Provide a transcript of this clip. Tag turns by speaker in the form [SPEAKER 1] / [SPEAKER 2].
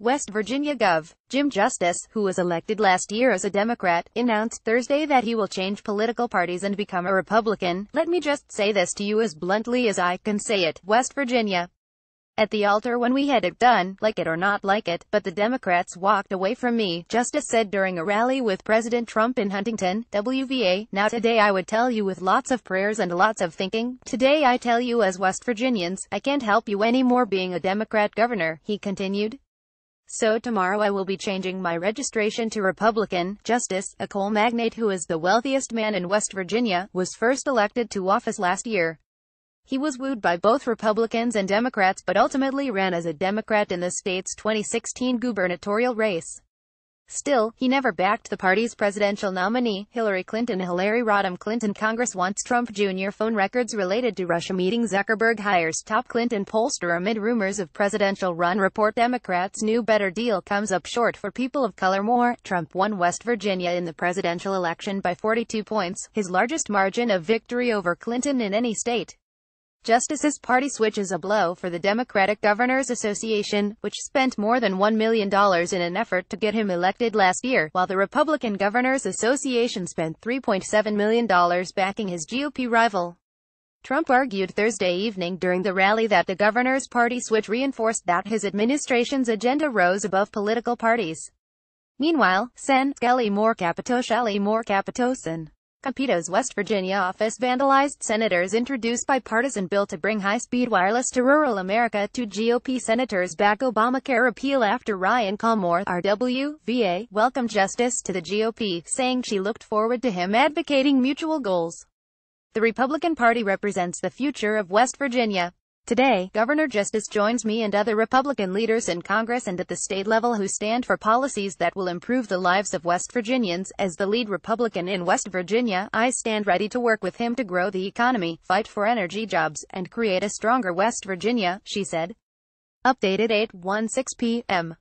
[SPEAKER 1] West Virginia Gov. Jim Justice, who was elected last year as a Democrat, announced Thursday that he will change political parties and become a Republican. Let me just say this to you as bluntly as I can say it, West Virginia. At the altar when we had it done, like it or not like it, but the Democrats walked away from me, Justice said during a rally with President Trump in Huntington, WVA. Now today I would tell you with lots of prayers and lots of thinking, today I tell you as West Virginians, I can't help you anymore being a Democrat governor, he continued. So tomorrow I will be changing my registration to Republican. Justice, a coal magnate who is the wealthiest man in West Virginia, was first elected to office last year. He was wooed by both Republicans and Democrats but ultimately ran as a Democrat in the state's 2016 gubernatorial race. Still, he never backed the party's presidential nominee, Hillary Clinton. Hillary Rodham Clinton Congress wants Trump Jr. phone records related to Russia meeting Zuckerberg hires top Clinton pollster amid rumors of presidential run report Democrats' new better deal comes up short for people of color more. Trump won West Virginia in the presidential election by 42 points, his largest margin of victory over Clinton in any state. Justice's party switch is a blow for the Democratic Governors Association, which spent more than $1 million in an effort to get him elected last year, while the Republican Governors Association spent $3.7 million backing his GOP rival. Trump argued Thursday evening during the rally that the governor's party switch reinforced that his administration's agenda rose above political parties. Meanwhile, Sen, Skelly Moore Capitoshelly Moore Capitosin. Campito's West Virginia office vandalized senators introduced bipartisan bill to bring high-speed wireless to rural America to GOP senators back Obamacare appeal after Ryan Colmore, RW, VA, welcomed justice to the GOP, saying she looked forward to him advocating mutual goals. The Republican Party represents the future of West Virginia. Today, Governor Justice joins me and other Republican leaders in Congress and at the state level who stand for policies that will improve the lives of West Virginians. As the lead Republican in West Virginia, I stand ready to work with him to grow the economy, fight for energy jobs, and create a stronger West Virginia, she said. Updated 8:16 p.m.